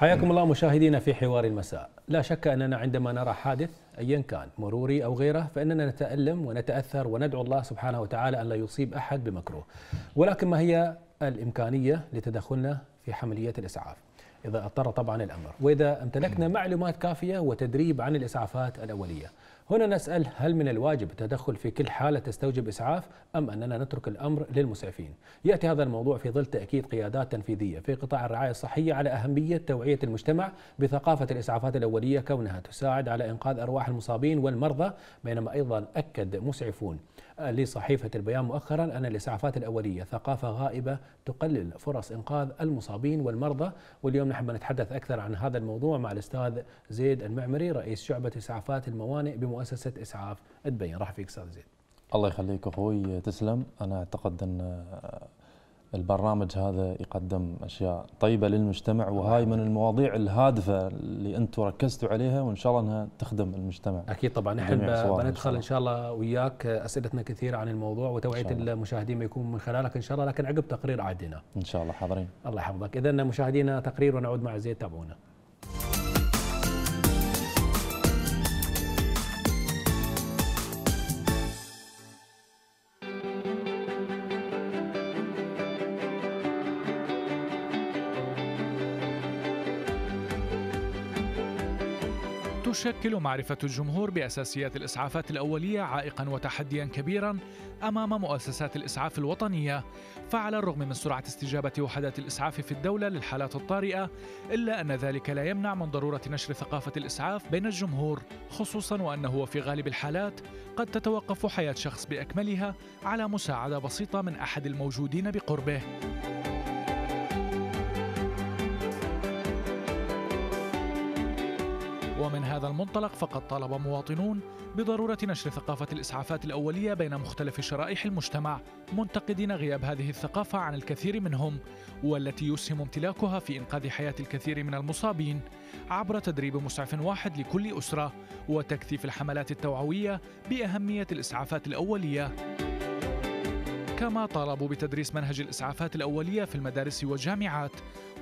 حياكم الله مشاهدينا في حوار المساء لا شك أننا عندما نرى حادث أيا كان مروري أو غيره فإننا نتألم ونتأثر وندعو الله سبحانه وتعالى أن لا يصيب أحد بمكروه ولكن ما هي الإمكانية لتدخلنا في عملية الإسعاف إذا اضطر طبعا الأمر وإذا امتلكنا معلومات كافية وتدريب عن الإسعافات الأولية هنا نسأل هل من الواجب التدخل في كل حالة تستوجب إسعاف أم أننا نترك الأمر للمسعفين يأتي هذا الموضوع في ظل تأكيد قيادات تنفيذية في قطاع الرعاية الصحية على أهمية توعية المجتمع بثقافة الإسعافات الأولية كونها تساعد على إنقاذ أرواح المصابين والمرضى بينما أيضا أكد مسعفون لصحيفة البيان مؤخرا أن الإسعافات الأولية ثقافة غائبة تقلل فرص إنقاذ المصابين والمرضى واليوم نحن نتحدث أكثر عن هذا الموضوع مع الأستاذ زيد المعمري رئيس شعبة إسعافات الموانئ بمؤسسة إسعاف البيان راح فيك أستاذ زيد الله يخليك أخوي تسلم أنا أعتقد أن البرنامج هذا يقدم اشياء طيبه للمجتمع وهاي من المواضيع الهادفه اللي انتم ركزتوا عليها وان شاء الله انها تخدم المجتمع. اكيد طبعا نحن بندخل ان شاء الله وياك اسئلتنا كثيره عن الموضوع وتوعيه المشاهدين بيكون من خلالك ان شاء الله لكن عقب تقرير عادنا. ان شاء الله حاضرين. الله يحفظك، اذا مشاهدينا تقرير ونعود مع زيد تابعونا. تشكل معرفة الجمهور بأساسيات الإسعافات الأولية عائقا وتحديا كبيرا أمام مؤسسات الإسعاف الوطنية فعلى الرغم من سرعة استجابة وحدات الإسعاف في الدولة للحالات الطارئة إلا أن ذلك لا يمنع من ضرورة نشر ثقافة الإسعاف بين الجمهور خصوصا وأنه في غالب الحالات قد تتوقف حياة شخص بأكملها على مساعدة بسيطة من أحد الموجودين بقربه المنطلق فقد طالب مواطنون بضرورة نشر ثقافة الإسعافات الأولية بين مختلف شرائح المجتمع منتقدين غياب هذه الثقافة عن الكثير منهم والتي يسهم امتلاكها في إنقاذ حياة الكثير من المصابين عبر تدريب مسعف واحد لكل أسرة وتكثيف الحملات التوعوية بأهمية الإسعافات الأولية كما طالبوا بتدريس منهج الإسعافات الأولية في المدارس والجامعات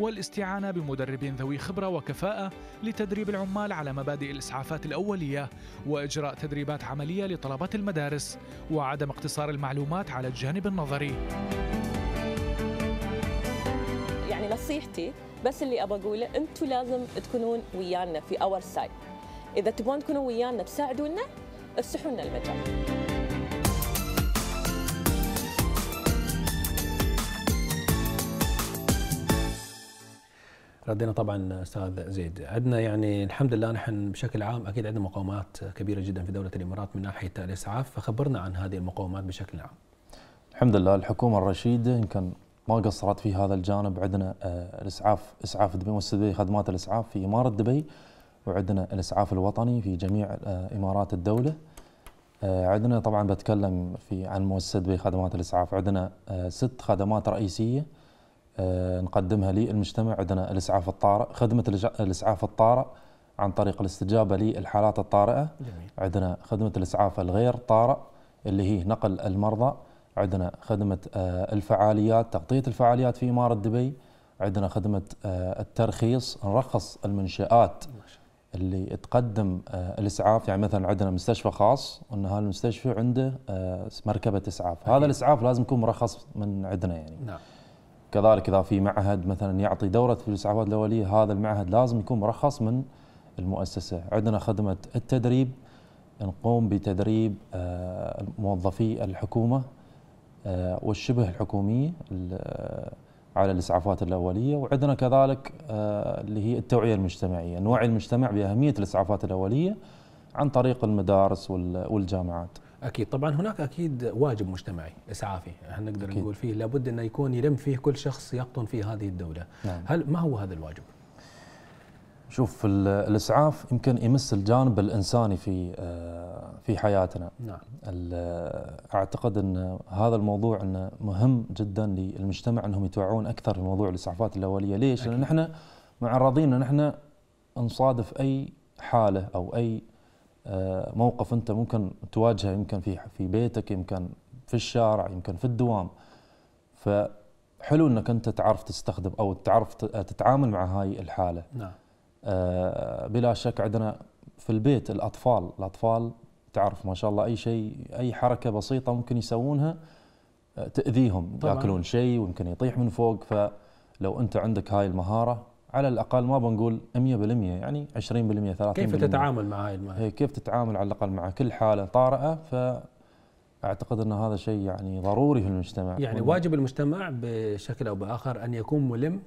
والاستعانة بمدربين ذوي خبرة وكفاءة لتدريب العمال على مبادئ الإسعافات الأولية وإجراء تدريبات عملية لطلبة المدارس وعدم اقتصار المعلومات على الجانب النظري يعني نصيحتي بس اللي أبغى أقوله أنتم لازم تكونون ويانا في أور سايد إذا تبغون تكونوا ويانا تساعدونا افسحوا لنا المجال ردينا طبعا استاذ زيد عندنا يعني الحمد لله نحن بشكل عام اكيد عندنا مقاومات كبيره جدا في دوله الامارات من ناحيه الاسعاف فخبرنا عن هذه المقاومات بشكل عام الحمد لله الحكومه الرشيده يمكن ما قصرت في هذا الجانب عندنا آه، الاسعاف اسعاف دبي مؤسسه دبي خدمات الاسعاف في اماره دبي وعندنا الاسعاف الوطني في جميع آه، امارات الدوله آه، عندنا طبعا بتكلم في عن مؤسسه دبي خدمات الاسعاف عندنا ست خدمات رئيسيه آه، نقدمها للمجتمع عندنا الاسعاف الطارئ خدمه الاسعاف الطارئ عن طريق الاستجابه للحالات الطارئه جميل. عندنا خدمه الاسعاف الغير طارئ اللي هي نقل المرضى عندنا خدمه آه، الفعاليات تغطيه الفعاليات في اماره دبي عندنا خدمه آه، الترخيص نرخص المنشات اللي تقدم الاسعاف يعني مثلا عندنا مستشفى خاص وان هذا المستشفى عنده مركبه اسعاف هذا الاسعاف لازم يكون مرخص من عندنا يعني نعم. كذلك اذا في معهد مثلا يعطي دوره في الاسعافات الاوليه هذا المعهد لازم يكون مرخص من المؤسسه عندنا خدمه التدريب نقوم بتدريب آه، موظفي الحكومه آه، والشبه الحكوميه آه، على الاسعافات الاوليه وعندنا كذلك اللي هي التوعيه المجتمعيه نوعي المجتمع باهميه الاسعافات الاوليه عن طريق المدارس والجامعات اكيد طبعا هناك اكيد واجب مجتمعي اسعافي احنا نقدر أكيد. نقول فيه لابد انه يكون يلم فيه كل شخص يقطن في هذه الدوله نعم. هل ما هو هذا الواجب شوف الاسعاف يمكن يمس الجانب الانساني في آه، في حياتنا نعم. اعتقد ان هذا الموضوع انه مهم جدا للمجتمع انهم يتوعون اكثر في موضوع الاسعافات الاوليه ليش أكيد. لان احنا معرضين ان احنا نصادف اي حاله او اي آه، موقف انت ممكن تواجهه يمكن في في بيتك يمكن في الشارع يمكن في الدوام فحلو انك انت تعرف تستخدم او تعرف تتعامل مع هاي الحاله نعم آه، بلا شك عندنا في البيت الاطفال الاطفال تعرف ما شاء الله اي شيء اي حركه بسيطه ممكن يسوونها آه، تاذيهم طبعا. ياكلون شيء ويمكن يطيح من فوق فلو انت عندك هاي المهاره على الاقل ما بنقول 100% يعني 20% 30% كيف تتعامل مع هاي المعاناه؟ كيف تتعامل على الاقل مع كل حاله طارئه ف اعتقد ان هذا شيء يعني ضروري في المجتمع يعني واجب المجتمع بشكل او باخر ان يكون ملم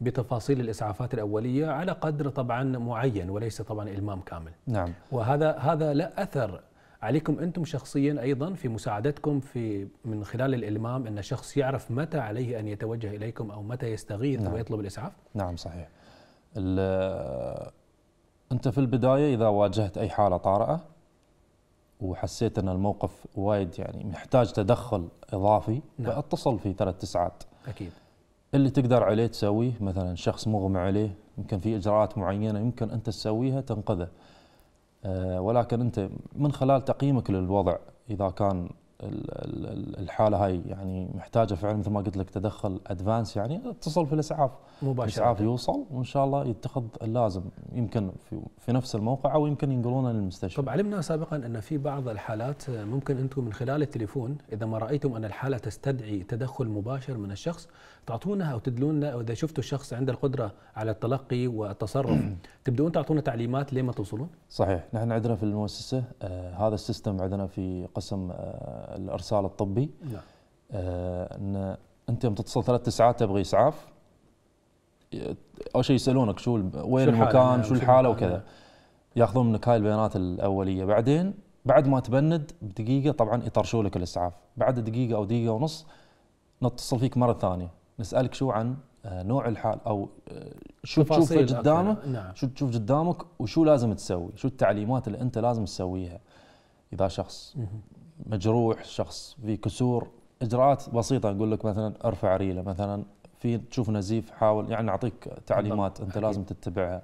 بتفاصيل الاسعافات الاوليه على قدر طبعا معين وليس طبعا المام كامل نعم وهذا هذا له اثر عليكم انتم شخصيا ايضا في مساعدتكم في من خلال الالمام ان شخص يعرف متى عليه ان يتوجه اليكم او متى يستغيث نعم. ويطلب الاسعاف؟ نعم صحيح. انت في البدايه اذا واجهت اي حاله طارئه وحسيت ان الموقف وايد يعني محتاج تدخل اضافي نعم. فاتصل في ثلاث تسعات. اكيد. اللي تقدر عليه تسويه مثلا شخص مغمى عليه يمكن في اجراءات معينه يمكن انت تسويها تنقذه. آه، ولكن انت من خلال تقييمك للوضع اذا كان الحاله هاي يعني محتاجه فعلا مثل ما قلت لك تدخل ادفانس يعني اتصل في الاسعاف مباشره الاسعاف يوصل وان شاء الله يتخذ اللازم يمكن في, في نفس الموقع او يمكن ينقلونه للمستشفى. طب علمنا سابقا ان في بعض الحالات ممكن انتم من خلال التليفون اذا ما رايتم ان الحاله تستدعي تدخل مباشر من الشخص تعطونا او تدلونا اذا شفتوا الشخص عنده القدره على التلقي والتصرف تبدون تعطونا تعليمات لين ما توصلون؟ صحيح، نحن عندنا في المؤسسه آه هذا السيستم عندنا في قسم آه الارسال الطبي نعم آه ان انت يوم تتصل ثلاث ساعات تبغي اسعاف اول شيء يسالونك شو وين المكان شو نعم، الحاله وكذا نعم. ياخذون منك هاي البيانات الاوليه بعدين بعد ما تبند بدقيقه طبعا يطرشوا لك الاسعاف بعد دقيقه او دقيقه ونص نتصل فيك مره ثانيه نسالك شو عن آه، نوع الحال او آه، شو تشوف قدامك نعم. شو تشوف قدامك وشو لازم تسوي شو التعليمات اللي انت لازم تسويها اذا شخص مجروح شخص في كسور اجراءات بسيطه نقول لك مثلا ارفع ريله مثلا في تشوف نزيف حاول يعني نعطيك تعليمات انت لازم تتبعها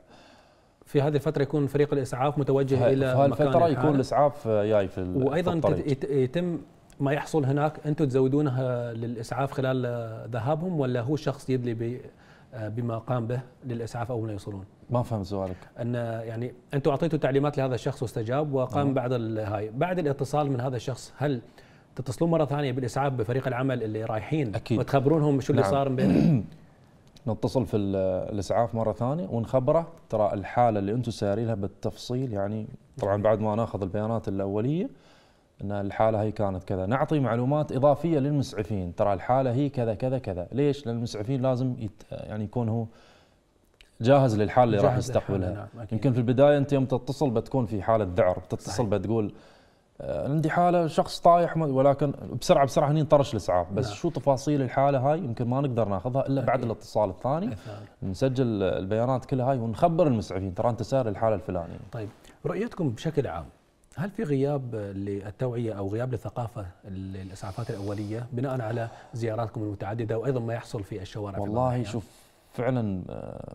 في هذه الفترة يكون فريق الإسعاف متوجه إلى في هالفترة يكون الإسعاف جاي في وأيضا في الطريق. يتم ما يحصل هناك انتم تزودونها للاسعاف خلال ذهابهم ولا هو شخص يدلي بما قام به للاسعاف اول ما يوصلون؟ ما فهمت سؤالك. ان يعني انتم اعطيتوا تعليمات لهذا الشخص واستجاب وقام أه. بعد هاي، بعد الاتصال من هذا الشخص هل تتصلون مره ثانيه بالاسعاف بفريق العمل اللي رايحين اكيد وتخبرونهم شو اللي نعم. صار بينهم؟ نتصل في الاسعاف مره ثانيه ونخبره ترى الحاله اللي انتم سارينها بالتفصيل يعني طبعا بعد ما ناخذ البيانات الاوليه ان الحاله هي كانت كذا نعطي معلومات اضافيه للمسعفين ترى الحاله هي كذا كذا كذا ليش لان المسعفين لازم يت... يعني يكون هو جاهز للحاله اللي راح يستقبلها نعم يمكن في البدايه انت يوم تتصل بتكون في حاله ذعر بتتصل صحيح. بتقول آه، عندي حاله شخص طايح ولكن بسرعه بسرعه هني طرش الاسعاف بس نعم. شو تفاصيل الحاله هاي يمكن ما نقدر ناخذها الا بعد الاتصال الثاني نسجل البيانات كلها هاي ونخبر المسعفين ترى انت سار الحاله الفلانيه طيب رؤيتكم بشكل عام هل في غياب للتوعيه او غياب للثقافه الاسعافات الاوليه بناء على زياراتكم المتعدده وايضا ما يحصل في الشوارع والله في شوف فعلا آه،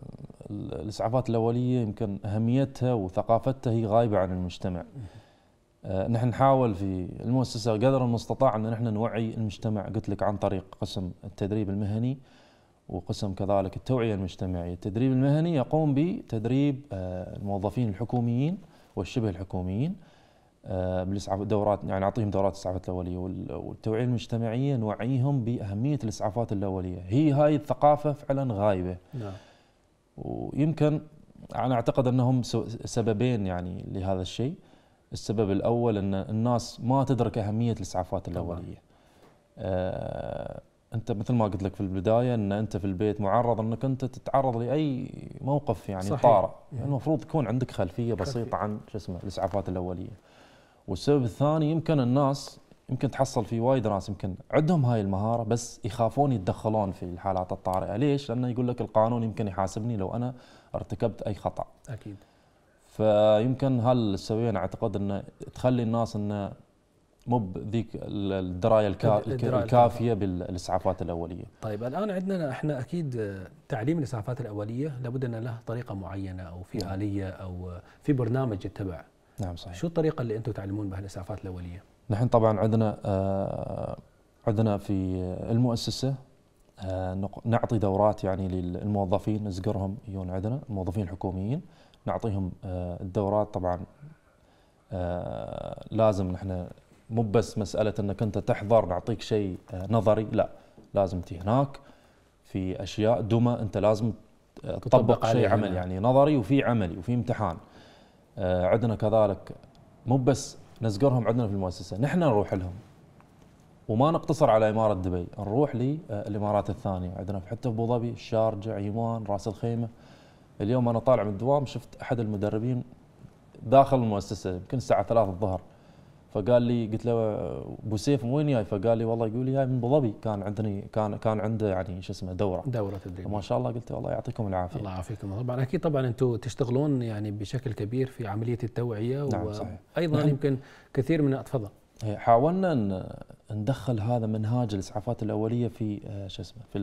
الاسعافات الاوليه يمكن اهميتها وثقافتها هي غايبه عن المجتمع. آه، نحن نحاول في المؤسسه قدر المستطاع ان نحن نوعي المجتمع قلت لك عن طريق قسم التدريب المهني وقسم كذلك التوعيه المجتمعيه، التدريب المهني يقوم بتدريب آه، الموظفين الحكوميين والشبه الحكوميين بالاسعاف آه، دورات يعني نعطيهم دورات الاسعافات الاوليه والتوعيه المجتمعيه نوعيهم باهميه الاسعافات الاوليه، هي هاي الثقافه فعلا غايبه. نعم. ويمكن انا اعتقد انهم سببين يعني لهذا الشيء. السبب الاول ان الناس ما تدرك اهميه الاسعافات الاوليه. آه انت مثل ما قلت لك في البدايه ان انت في البيت معرض انك انت تتعرض لاي موقف يعني طارئ، يعني المفروض تكون عندك خلفيه بسيطه خلفية. عن شو اسمه الاسعافات الاوليه. والسبب الثاني يمكن الناس يمكن تحصل في وايد ناس يمكن عندهم هاي المهاره بس يخافون يتدخلون في الحالات الطارئه، ليش؟ لانه يقول لك القانون يمكن يحاسبني لو انا ارتكبت اي خطا. اكيد. فيمكن هالسببين اعتقد انه تخلي الناس انه مو بذيك الدرايه الكا... الكافيه بالاسعافات الاوليه. طيب الان عندنا احنا اكيد تعليم الاسعافات الاوليه لابد ان له طريقه معينه او في نعم. اليه او في برنامج يتبع نعم صحيح شو الطريقه اللي انتم تعلمون بها الاسعافات الاوليه؟ نحن طبعا عندنا آه عندنا في المؤسسه آه نعطي دورات يعني للموظفين نزقرهم يجون عندنا الموظفين الحكوميين نعطيهم آه الدورات طبعا آه لازم نحن مو بس مساله انك انت تحضر نعطيك شيء آه، نظري لا لازم تي هناك في اشياء دمى انت لازم آه، تطبق شيء عمل يعني نظري وفي عملي وفي امتحان آه، عندنا كذلك مو بس نزقرهم عندنا في المؤسسه نحن نروح لهم وما نقتصر على اماره دبي نروح للامارات آه، الثانيه عندنا حتى في ابو ظبي الشارجه عيمان راس الخيمه اليوم انا طالع من الدوام شفت احد المدربين داخل المؤسسه يمكن الساعه 3 الظهر فقال لي قلت له ابو سيف وين جاي؟ فقال لي والله يقول لي جاي من ابو ظبي كان عندني كان كان عنده يعني شو اسمه دوره دوره الدنيا ما شاء الله قلت الله يعطيكم العافيه الله يعافيكم طبعا اكيد طبعا انتم تشتغلون يعني بشكل كبير في عمليه التوعيه نعم وايضا نعم. يمكن كثير من تفضل حاولنا ان ندخل هذا منهاج الاسعافات الاوليه في شو اسمه في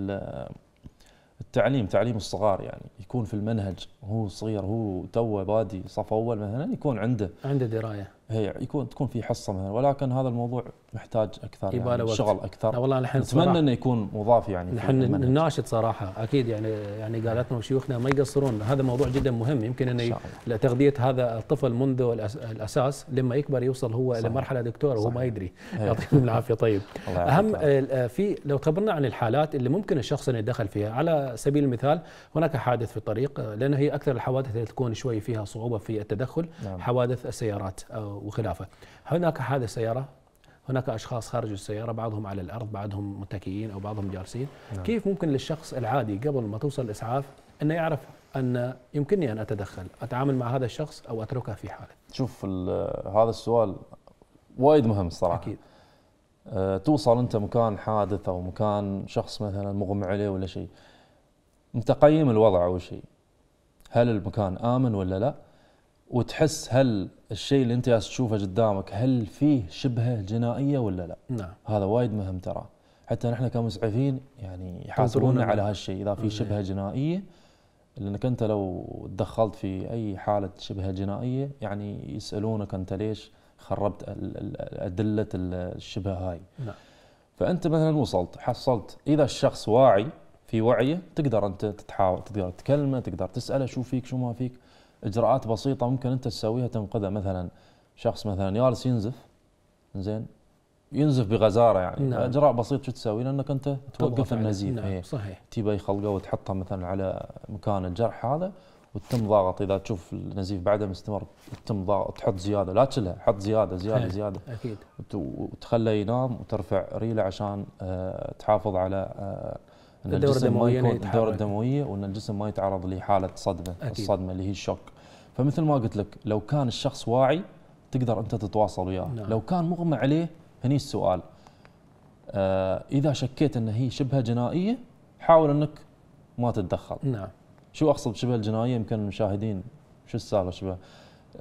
التعليم تعليم الصغار يعني يكون في المنهج هو صغير هو توه بادي صف اول مثلا يكون عنده عنده درايه هي يكون تكون في حصه مثلا ولكن هذا الموضوع محتاج اكثر يعني شغل اكثر والله الحين نتمنى انه يكون مضاف يعني نحن نناشد صراحه اكيد يعني يعني قالتنا وشيوخنا ما يقصرون هذا موضوع جدا مهم يمكن انه تغذيه هذا الطفل منذ الاساس لما يكبر يوصل هو الى لمرحله دكتور وهو ما يدري إيه. يعطيكم العافيه طيب اهم آه، في لو خبرنا عن الحالات اللي ممكن الشخص انه يدخل فيها على سبيل المثال هناك حادث في الطريق لانه هي اكثر الحوادث اللي تكون شوي فيها صعوبه في التدخل نعم. حوادث السيارات أو وخلافه هناك حادث سيارة هناك اشخاص خارج السياره بعضهم على الارض بعضهم متكئين او بعضهم جالسين نعم. كيف ممكن للشخص العادي قبل ما توصل الاسعاف انه يعرف ان يمكنني ان اتدخل اتعامل مع هذا الشخص او اتركه في حاله شوف هذا السؤال وايد مهم الصراحه اكيد أه توصل انت مكان حادث او مكان شخص مثلا مغمى عليه ولا شيء انت قيم الوضع اول شيء هل المكان امن ولا لا وتحس هل الشيء اللي انت تشوفه قدامك هل فيه شبهه جنائيه ولا لا؟ نعم هذا وايد مهم ترى حتى نحن كمسعفين يعني يحاسبونا على هالشيء اذا في نعم. شبهه جنائيه لانك انت لو تدخلت في اي حاله شبهه جنائيه يعني يسالونك انت ليش خربت ادله الشبهه هاي نعم. فانت مثلا وصلت حصلت اذا الشخص واعي في وعيه تقدر انت تتحاول تقدر تكلمه تقدر تساله شو فيك شو ما فيك اجراءات بسيطه ممكن انت تسويها تنقذه مثلا شخص مثلا يالس ينزف زين ينزف بغزاره يعني نعم. اجراء بسيط شو تسوي لانك انت توقف النزيف نعم. إيه. صحيح تبي خلقه وتحطه مثلا على مكان الجرح هذا وتتم ضاغط اذا تشوف النزيف بعده مستمر تتم ضاغط تحط زياده لا تشلها حط زياده زياده زياده اكيد وتخليه ينام وترفع ريله عشان آه، تحافظ على آه، ان الدورة الجسم ما يكون الدوره الدمويه وان الجسم ما يتعرض لحاله صدمه أكيد. الصدمه اللي هي الشوك فمثل ما قلت لك لو كان الشخص واعي تقدر انت تتواصل وياه نعم. لو كان مغمى عليه هني السؤال آه اذا شكيت ان هي شبه جنائيه حاول انك ما تتدخل نعم شو اقصد شبه الجنائيه يمكن المشاهدين شو السالفه شبه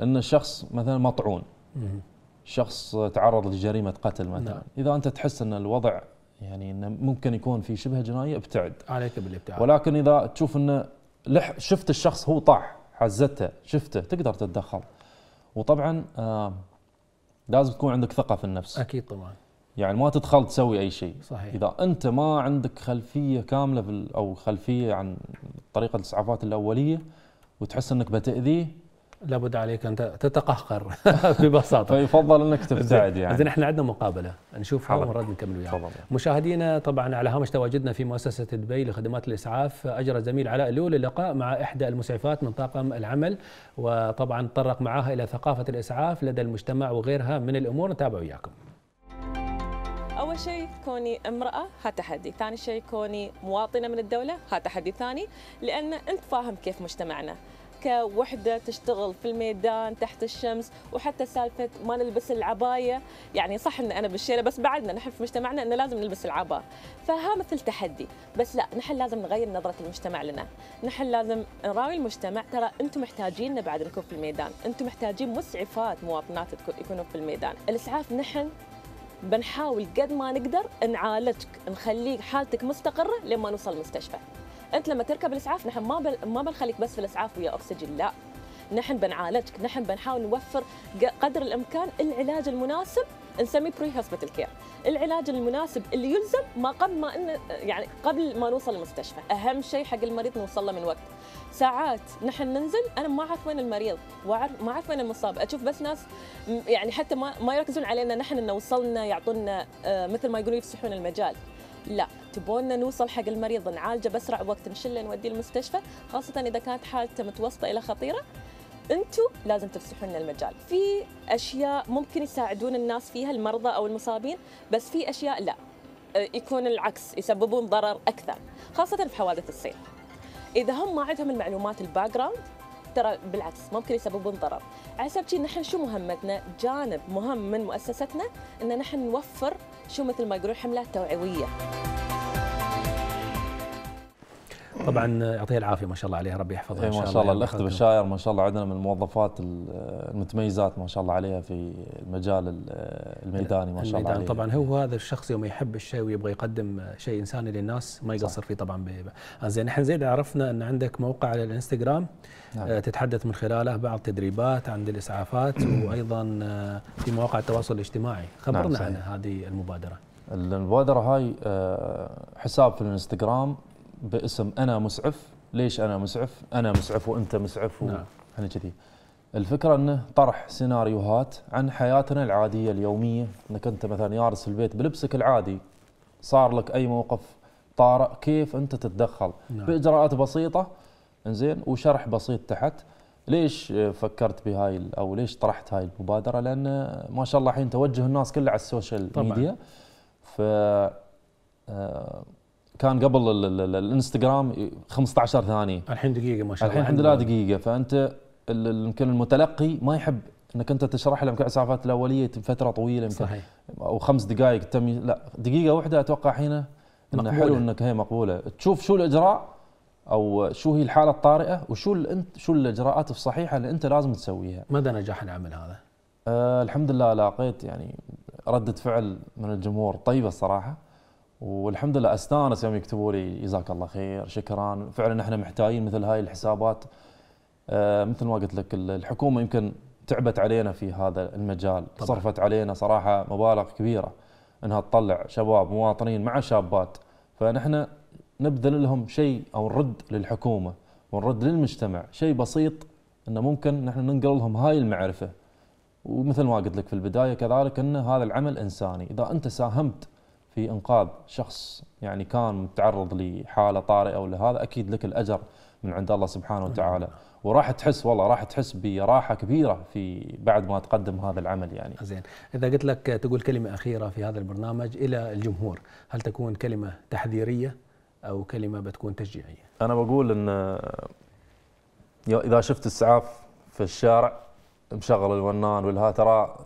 ان الشخص مثلا مطعون مم. شخص تعرض لجريمه قتل مثلا نعم. اذا انت تحس ان الوضع يعني انه ممكن يكون في شبه جنائيه ابتعد عليك بالابتعاد ولكن اذا تشوف انه لح شفت الشخص هو طاح حزته شفته تقدر تتدخل وطبعا آه، لازم تكون عندك ثقه في النفس اكيد طبعا يعني ما تدخل تسوي اي شيء صحيح اذا انت ما عندك خلفيه كامله او خلفيه عن طريقه الاسعافات الاوليه وتحس انك بتاذيه لابد عليك ان تتقهقر ببساطه فيفضل انك تبتعد يعني اذا احنا عندنا مقابله نشوف ونرد نكمل وياك مشاهدينا طبعا على هامش تواجدنا في مؤسسه دبي لخدمات الاسعاف اجرى زميل علاء لول اللقاء مع احدى المسعفات من طاقم العمل وطبعا تطرق معها الى ثقافه الاسعاف لدى المجتمع وغيرها من الامور نتابع وياكم اول شيء كوني امراه ها تحدي ثاني شيء كوني مواطنه من الدوله ها تحدي ثاني لان انت فاهم كيف مجتمعنا كوحده تشتغل في الميدان تحت الشمس وحتى سالفه ما نلبس العبايه يعني صح ان انا بالشيله بس بعدنا نحن في مجتمعنا انه لازم نلبس العباء فها مثل تحدي بس لا نحن لازم نغير نظره المجتمع لنا نحن لازم نراوي المجتمع ترى انتم محتاجيننا بعد نكون في الميدان انتم محتاجين مسعفات مواطنات يكونوا في الميدان الاسعاف نحن بنحاول قد ما نقدر نعالجك نخلي حالتك مستقره لما نوصل المستشفى انت لما تركب الاسعاف نحن ما بل ما بنخليك بس في الاسعاف ويا اكسجين لا نحن بنعالجك نحن بنحاول نوفر قدر الامكان العلاج المناسب نسميه بري هوسبيتال كير العلاج المناسب اللي يلزم ما قبل ما إن يعني قبل ما نوصل المستشفى اهم شيء حق المريض نوصل له من وقت ساعات نحن ننزل انا ما اعرف وين المريض ما اعرف وين المصاب اشوف بس ناس يعني حتى ما, ما يركزون علينا نحن انه وصلنا يعطونا آه، مثل ما يقولون يفسحون المجال لا تبونا نوصل حق المريض نعالجه باسرع وقت نشله نوديه المستشفى خاصه اذا كانت حالته متوسطه الى خطيره انتم لازم تفسحون لنا المجال في اشياء ممكن يساعدون الناس فيها المرضى او المصابين بس في اشياء لا يكون العكس يسببون ضرر اكثر خاصه في حوادث السير اذا هم ما عندهم المعلومات الباك جراوند ترى بالعكس ممكن يسببون ضرر على سبب نحن شو مهمتنا جانب مهم من مؤسستنا ان نحن نوفر شو مثل ما يقولون حملات توعويه طبعا يعطيها العافيه ما شاء الله عليها ربي يحفظها ان إيه، شاء الله ما شاء الله الاخت بشاير ما شاء الله عندنا من الموظفات المتميزات ما شاء الله عليها في المجال الميداني ما شاء الله عليها طبعا هو هذا الشخص يوم يحب الشيء ويبغى يقدم شيء انساني للناس ما يقصر فيه طبعا آه، زين احنا زيد عرفنا ان عندك موقع على الانستغرام نعم. آه، تتحدث من خلاله بعض تدريبات عند الاسعافات نعم. وايضا آه، في مواقع التواصل الاجتماعي نعم، خبرنا نعم عن هذه المبادره المبادره هاي حساب في الانستغرام باسم انا مسعف ليش انا مسعف انا مسعف وانت مسعف احنا نعم. كذي الفكره انه طرح سيناريوهات عن حياتنا العاديه اليوميه انك انت مثلا يارس في البيت بلبسك العادي صار لك اي موقف طارئ كيف انت تتدخل نعم. باجراءات بسيطه انزين وشرح بسيط تحت ليش فكرت بهاي او ليش طرحت هاي المبادره لان ما شاء الله الحين توجه الناس كلها على السوشيال طبعًا. ميديا ف آه، كان قبل الانستغرام 15 ثانيه الحين دقيقه ما شاء الله الحين الحمد لله دقيقه فانت يمكن المتلقي ما يحب انك انت تشرح له يمكن الاسعافات الاوليه فتره طويله يمكن صحيح او خمس دقائق تم لا دقيقه واحده اتوقع حين انه حلو انك هي مقبوله تشوف شو الاجراء او شو هي الحاله الطارئه وشو انت شو الاجراءات الصحيحه اللي انت لازم تسويها مدى نجاح العمل هذا آه الحمد لله لاقيت يعني رده فعل من الجمهور طيبه الصراحه والحمد لله استانس يوم يكتبوا لي جزاك الله خير شكرا فعلا احنا محتاجين مثل هاي الحسابات آه، مثل ما قلت لك الحكومه يمكن تعبت علينا في هذا المجال طبعا. صرفت علينا صراحه مبالغ كبيره انها تطلع شباب مواطنين مع شابات فنحن نبذل لهم شيء او نرد للحكومه ونرد للمجتمع شيء بسيط انه ممكن نحن ننقل لهم هاي المعرفه ومثل ما قلت لك في البدايه كذلك ان هذا العمل انساني اذا انت ساهمت في انقاذ شخص يعني كان متعرض لحاله طارئه ولا هذا اكيد لك الاجر من عند الله سبحانه وتعالى وراح تحس والله راح تحس براحه كبيره في بعد ما تقدم هذا العمل يعني زين اذا قلت لك تقول كلمه اخيره في هذا البرنامج الى الجمهور هل تكون كلمه تحذيريه او كلمه بتكون تشجيعيه انا بقول ان اذا شفت اسعاف في الشارع مشغل الونان والها ترى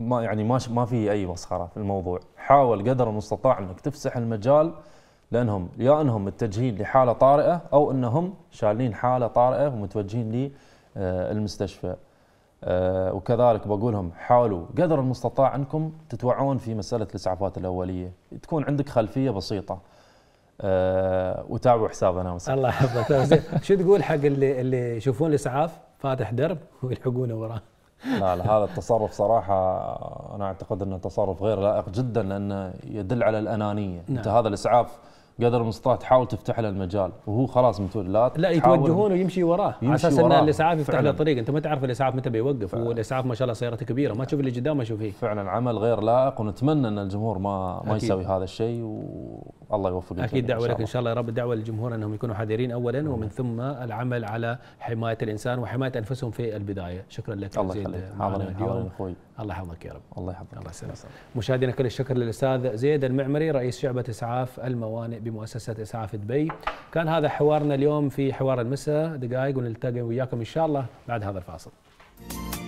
ما يعني ما ما في اي مسخره في الموضوع حاول قدر المستطاع انك تفسح المجال لانهم يا انهم متجهين لحاله طارئه او انهم شالين حاله طارئه ومتوجهين للمستشفى آه، آه، وكذلك بقولهم حاولوا قدر المستطاع انكم تتوعون في مساله الاسعافات الاوليه تكون عندك خلفيه بسيطه آه، وتابعوا حسابنا مساء الله يحفظك طيب، شو تقول حق اللي اللي يشوفون الاسعاف فاتح درب ويلحقونه وراه لا, لا هذا التصرف صراحه انا اعتقد انه تصرف غير لائق جدا لانه يدل على الانانيه نعم. انت هذا الاسعاف قدر المستطاع تحاول تفتح له المجال وهو خلاص متول لا لا يتوجهون ويمشي وراه على اساس ان الاسعاف يفتح له طريق انت ما تعرف الاسعاف متى بيوقف والاسعاف ما شاء الله سيارته كبيره ما تشوف اللي قدامه شوف فيه فعلا عمل غير لائق ونتمنى ان الجمهور ما أكيد. ما يسوي هذا الشيء و الله يوفق اكيد دعوه لك ان شاء الله يا رب الدعوه للجمهور انهم يكونوا حذرين اولا ومن ثم العمل على حمايه الانسان وحمايه انفسهم في البدايه شكرا لك الله يخليك الله يحفظك يا رب الله يحفظك الله يسلمك مشاهدينا كل الشكر للاستاذ زيد المعمري رئيس شعبه اسعاف الموانئ بمؤسسه اسعاف دبي كان هذا حوارنا اليوم في حوار المساء دقائق ونلتقي وياكم ان شاء الله بعد هذا الفاصل